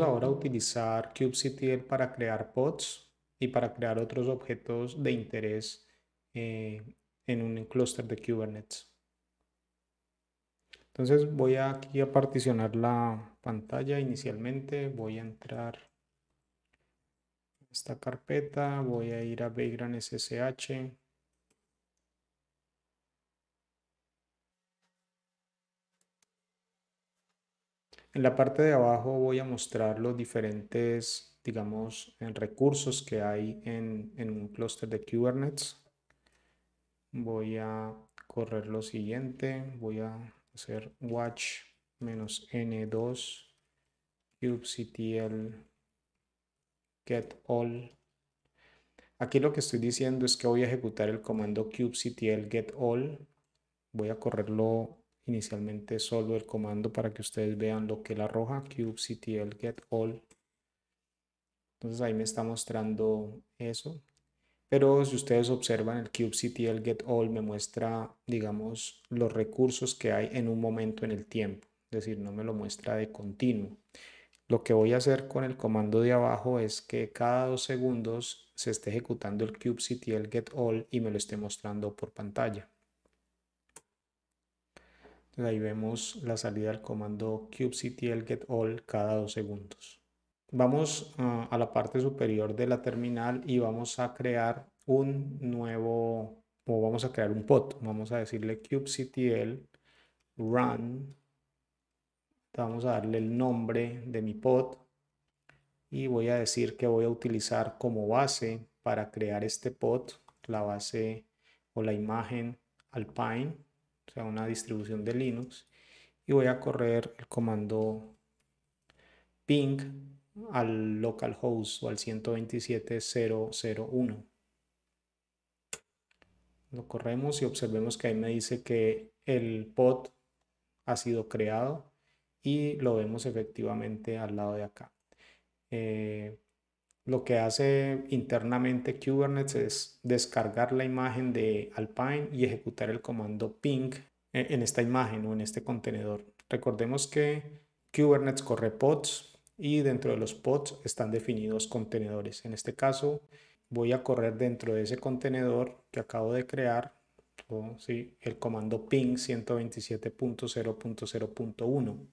ahora utilizar kubectl para crear pods y para crear otros objetos de interés eh, en un clúster de Kubernetes. Entonces voy aquí a particionar la pantalla inicialmente, voy a entrar a esta carpeta, voy a ir a Vagrant SSH, En la parte de abajo voy a mostrar los diferentes, digamos, recursos que hay en, un clúster de Kubernetes. Voy a correr lo siguiente. Voy a hacer watch menos n2 kubectl get all. Aquí lo que estoy diciendo es que voy a ejecutar el comando kubectl get all. Voy a correrlo inicialmente solo el comando para que ustedes vean lo que la roja kubectl get all entonces ahí me está mostrando eso pero si ustedes observan el kubectl get all me muestra digamos los recursos que hay en un momento en el tiempo es decir no me lo muestra de continuo lo que voy a hacer con el comando de abajo es que cada dos segundos se esté ejecutando el kubectl get all y me lo esté mostrando por pantalla ahí vemos la salida del comando kubectl all cada dos segundos. Vamos ah, a la parte superior de la terminal y vamos a crear un nuevo, o vamos a crear un pod. Vamos a decirle kubectl run. Vamos a darle el nombre de mi pod y voy a decir que voy a utilizar como base para crear este pod la base o la imagen Alpine una distribución de Linux, y voy a correr el comando ping al localhost o al 127.0.0.1. Lo corremos y observemos que ahí me dice que el pod ha sido creado y lo vemos efectivamente al lado de acá. Eh, lo que hace internamente Kubernetes es descargar la imagen de Alpine y ejecutar el comando ping e-, en esta imagen o en este contenedor. Recordemos que Kubernetes corre pods y dentro de los pods están definidos contenedores. En este caso voy a correr dentro de ese contenedor que acabo de crear el comando ping 127.0.0.1.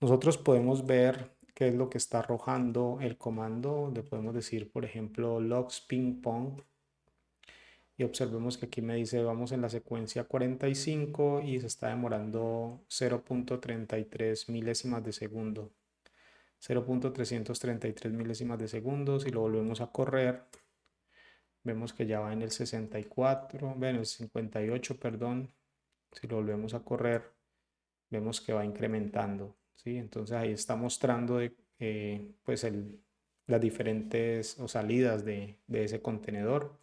Nosotros podemos ver qué es lo que está arrojando el comando. Le podemos decir, por ejemplo, logs ping pong. Y observemos que aquí me dice, vamos en la secuencia 45 y se está demorando 0.33 milésimas de segundo. 0.333 milésimas de segundo. Si lo volvemos a correr, vemos que ya va en el 64, en el 58, perdón. Si lo volvemos a correr, vemos que va incrementando. Entonces ahí está mostrando eh, pues las diferentes salidas de, ese contenedor.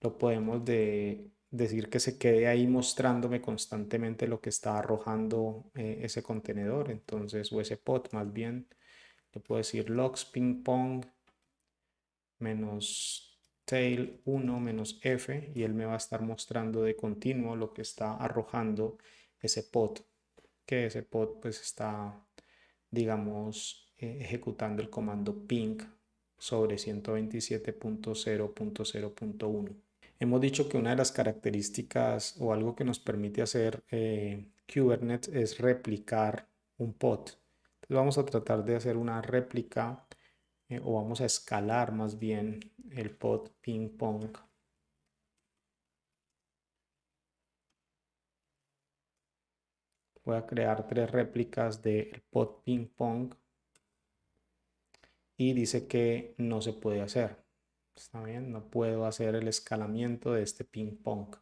Lo podemos decir que se quede ahí mostrándome constantemente lo que está arrojando eh, ese contenedor, entonces, o ese pot más bien. Le puedo decir logs ping pong menos tail 1 menos f y él me va a estar mostrando de continuo lo que está arrojando ese pod que ese pod pues está digamos, eh, ejecutando el comando ping sobre 127.0.0.1. Hemos dicho que una de las características o algo que nos permite hacer eh, Kubernetes es replicar un pod. vamos a tratar de hacer una réplica eh, o vamos a escalar más bien el pod ping pong Voy a crear tres réplicas del pod ping pong. Y dice que no se puede hacer. Está bien, no puedo hacer el escalamiento de este ping pong.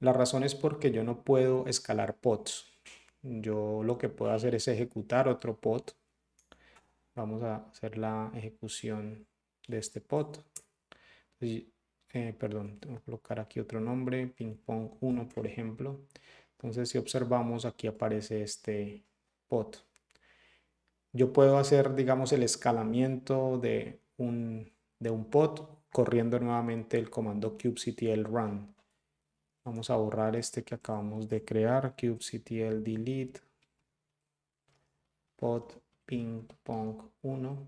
La razón es porque yo no puedo escalar pods. Yo lo que puedo hacer es ejecutar otro pod. Vamos a hacer la ejecución de este pod. Eh, perdón, tengo que colocar aquí otro nombre, ping pong 1, por ejemplo. Entonces, si observamos, aquí aparece este pod. Yo puedo hacer, digamos, el escalamiento de un, de un corriendo nuevamente el comando kubectl run. Vamos a borrar este que acabamos de crear, kubectl delete pod ping pong 1.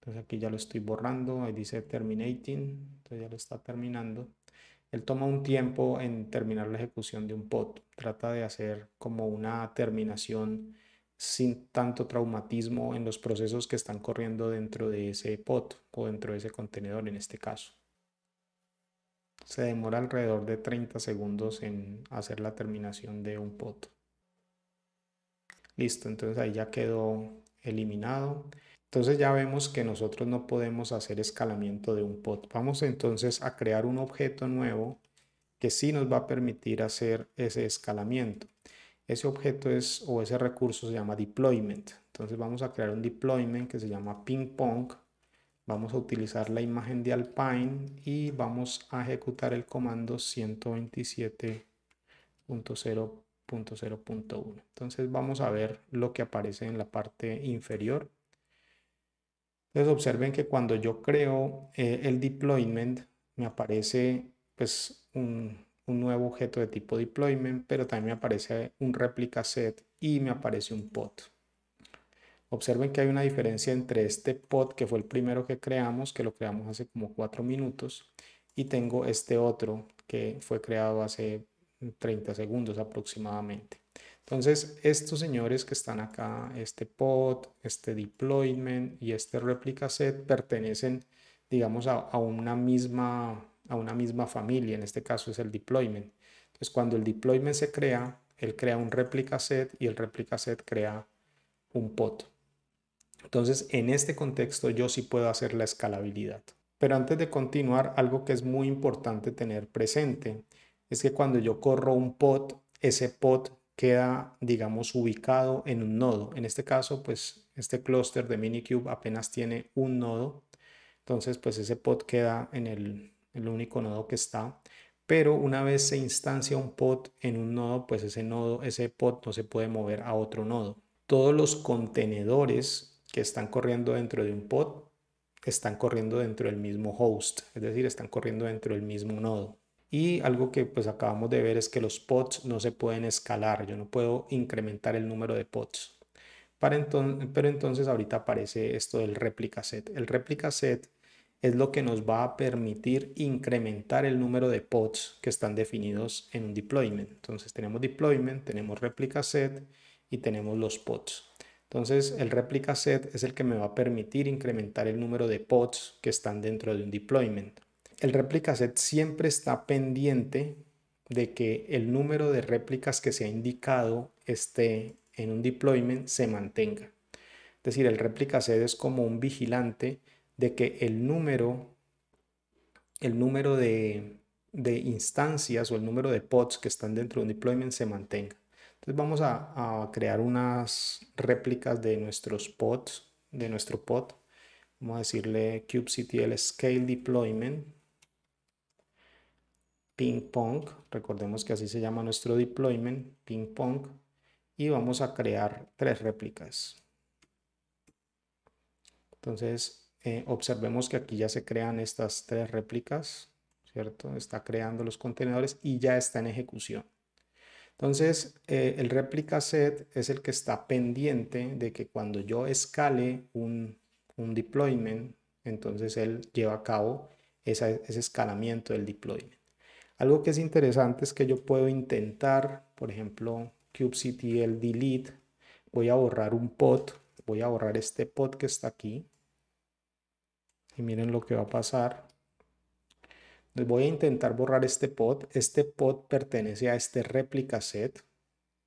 Entonces aquí ya lo estoy borrando, ahí dice terminating, entonces ya lo está terminando. Él toma un tiempo en terminar la ejecución de un POT. Trata de hacer como una terminación sin tanto traumatismo en los procesos que están corriendo dentro de ese POT o dentro de ese contenedor en este caso. Se demora alrededor de 30 segundos en hacer la terminación de un POT. Listo, entonces ahí ya quedó eliminado. Entonces ya vemos que nosotros no podemos hacer escalamiento de un pod. Vamos entonces a crear un objeto nuevo que sí nos va a permitir hacer ese escalamiento. Ese objeto es o ese recurso se llama deployment. Entonces vamos a crear un deployment que se llama ping pong. Vamos a utilizar la imagen de Alpine y vamos a ejecutar el comando 127.0.0.1. Entonces vamos a ver lo que aparece en la parte inferior entonces observen que cuando yo creo eh, el deployment, me aparece pues un, nuevo objeto de tipo deployment, pero también me aparece un replica set y me aparece un pod. Observen que hay una diferencia entre este pod, que fue el primero que creamos, que lo creamos hace como cuatro minutos, y tengo este otro que fue creado hace 30 segundos aproximadamente. Entonces, estos señores que están acá, este pod, este deployment y este replica set pertenecen, digamos, a, una misma, a una misma familia. En este caso es el deployment. Entonces, cuando el deployment se crea, él crea un replica set y el replica set crea un pod. Entonces, en este contexto yo sí puedo hacer la escalabilidad. Pero antes de continuar, algo que es muy importante tener presente es que cuando yo corro un pod, ese pod queda, digamos, ubicado en un nodo. En este caso, pues este clúster de Minikube apenas tiene un nodo. Entonces, pues ese pod queda en el, el único nodo que está. Pero una vez se instancia un pod en un nodo, pues ese nodo, ese pod no se puede mover a otro nodo. Todos los contenedores que están corriendo dentro de un pod están corriendo dentro del mismo host, es decir, están corriendo dentro del mismo nodo. Y algo que pues acabamos de ver es que los pods no se pueden escalar, yo no puedo incrementar el número de pods. pero entonces ahorita aparece esto del replica set. El replica set es lo que nos va a permitir incrementar el número de pods que están definidos en un deployment. Entonces tenemos deployment, tenemos réplica set y tenemos los pods. Entonces el replica set es el que me va a permitir incrementar el número de pods que están dentro de un deployment el replica set siempre está pendiente de que el número de réplicas que se ha indicado esté en un deployment se mantenga. Es decir, el réplica set es como un vigilante de que el número, el número de, instancias o el número de pods que están dentro de un deployment se mantenga. Entonces vamos a, crear unas réplicas de nuestros pods, de nuestro pod. Vamos a decirle kubectl scale deployment ping pong, recordemos que así se llama nuestro deployment, ping pong, y vamos a crear tres réplicas. Entonces, eh, observemos que aquí ya se crean estas tres réplicas, ¿cierto? Está creando los contenedores y ya está en ejecución. Entonces, eh, el réplica set es el que está pendiente de que cuando yo escale un, deployment, entonces él lleva a cabo ese escalamiento del deployment. Algo que es interesante es que yo puedo intentar, por ejemplo, kubectl delete, voy a borrar un pod, voy a borrar este pod que está aquí. Y miren lo que va a pasar. voy a intentar borrar este pod. Este pod pertenece a este réplica set.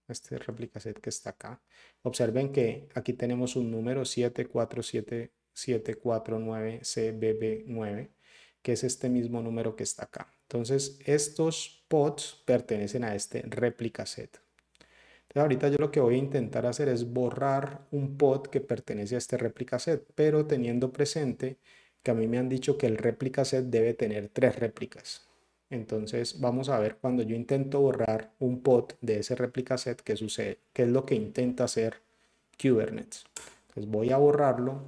Este replica set que está acá. Observen que aquí tenemos un número 747749 cbb 9 que es este mismo número que está acá. Entonces, estos pods pertenecen a este replica set. Entonces, ahorita yo lo que voy a intentar hacer es borrar un pod que pertenece a este replica set, pero teniendo presente que a mí me han dicho que el replica set debe tener tres réplicas. Entonces, vamos a ver cuando yo intento borrar un pod de ese replica set, qué sucede, qué es lo que intenta hacer Kubernetes. Entonces, voy a borrarlo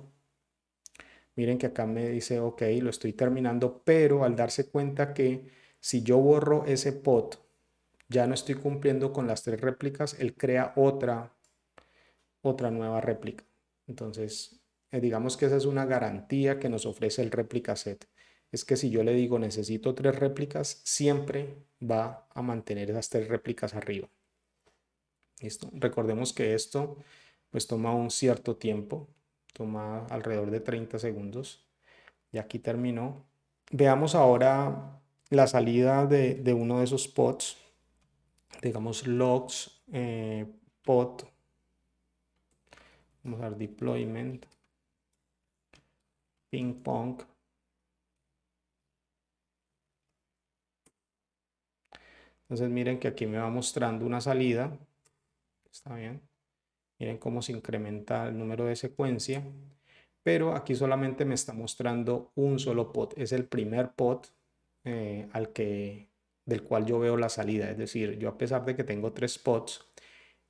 miren que acá me dice, ok, lo estoy terminando, pero al darse cuenta que si yo borro ese pot, ya no estoy cumpliendo con las tres réplicas, él crea otra, otra nueva réplica. Entonces, eh, digamos que esa es una garantía que nos ofrece el réplica set. Es que si yo le digo necesito tres réplicas, siempre va a mantener esas tres réplicas arriba. ¿Listo? Recordemos que esto pues toma un cierto tiempo, toma alrededor de 30 segundos. Y aquí terminó. Veamos ahora la salida de, uno de esos pods, digamos logs, eh, pod, vamos a dar deployment, ping pong. Entonces miren que aquí me va mostrando una salida, está bien, Miren cómo se incrementa el número de secuencia. Pero aquí solamente me está mostrando un solo pod. Es el primer pod eh, al que, del cual yo veo la salida. Es decir, yo a pesar de que tengo tres pods,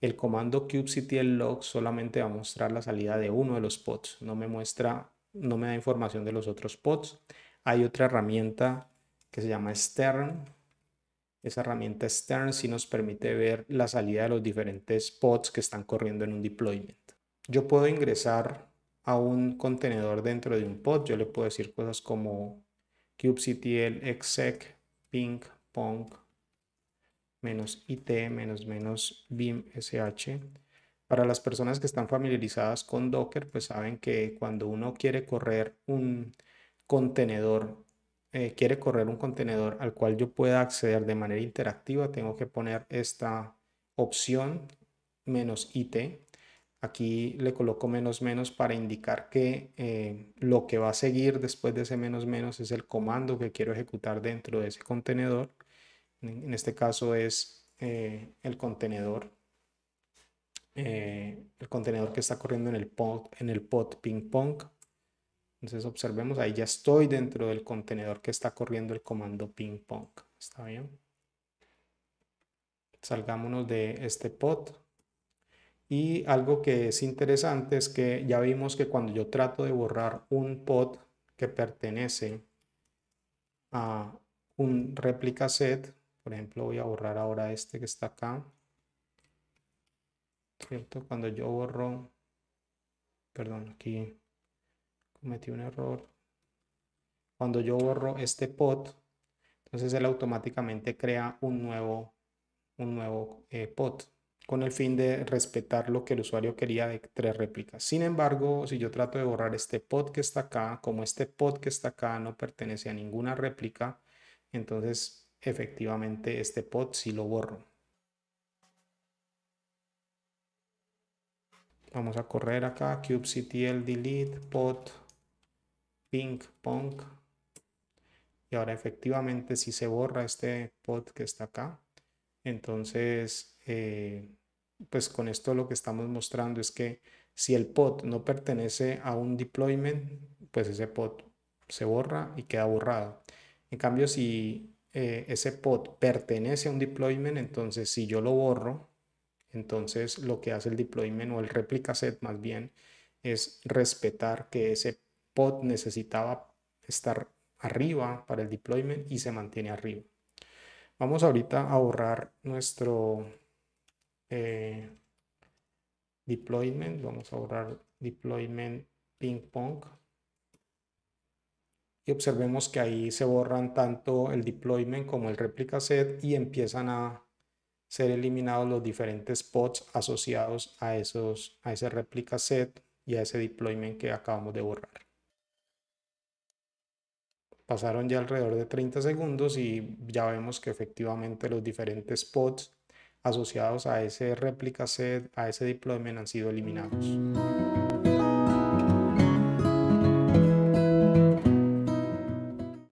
el comando kubectl log solamente va a mostrar la salida de uno de los pods. No me muestra, no me da información de los otros pods. Hay otra herramienta que se llama Stern, esa herramienta Stern sí nos permite ver la salida de los diferentes pods que están corriendo en un deployment. Yo puedo ingresar a un contenedor dentro de un pod. Yo le puedo decir cosas como kubectl exec ping pong menos it menos menos bim sh. Para las personas que están familiarizadas con Docker, pues saben que cuando uno quiere correr un contenedor eh, quiere correr un contenedor al cual yo pueda acceder de manera interactiva, tengo que poner esta opción menos IT. Aquí le coloco menos menos para indicar que eh, lo que va a seguir después de ese menos menos es el comando que quiero ejecutar dentro de ese contenedor. En este caso es eh, el contenedor. el contenedor que está corriendo en el pod, en el pod ping pong entonces observemos, ahí ya estoy dentro del contenedor que está corriendo el comando ping pong. ¿Está bien? Salgámonos de este pod. Y algo que es interesante es que ya vimos que cuando yo trato de borrar un pod que pertenece a un réplica set, por ejemplo, voy a borrar ahora este que está acá. ¿Cierto? Cuando yo borro, perdón, aquí cometí un error. Cuando yo borro este pod, entonces él automáticamente crea un nuevo, un nuevo eh, pod con el fin de respetar lo que el usuario quería de tres réplicas. Sin embargo, si yo trato de borrar este pod que está acá, como este pod que está acá no pertenece a ninguna réplica, entonces efectivamente este pod sí lo borro. Vamos a correr acá, kubectl delete pod ping pong. Y ahora efectivamente si se borra este pod que está acá, entonces eh, pues con esto lo que estamos mostrando es que si el pod no pertenece a un deployment, pues ese pod se borra y queda borrado. En cambio, si eh, ese pod pertenece a un deployment, entonces si yo lo borro, entonces lo que hace el deployment o el replica set más bien es respetar que ese pod necesitaba estar arriba para el deployment y se mantiene arriba. Vamos ahorita a borrar nuestro eh, deployment. Vamos a borrar deployment ping pong. Y observemos que ahí se borran tanto el deployment como el replica set y empiezan a ser eliminados los diferentes pods asociados a, esos, a ese replica set y a ese deployment que acabamos de borrar. Pasaron ya alrededor de 30 segundos y ya vemos que efectivamente los diferentes pods asociados a ese réplica set, a ese deployment han sido eliminados.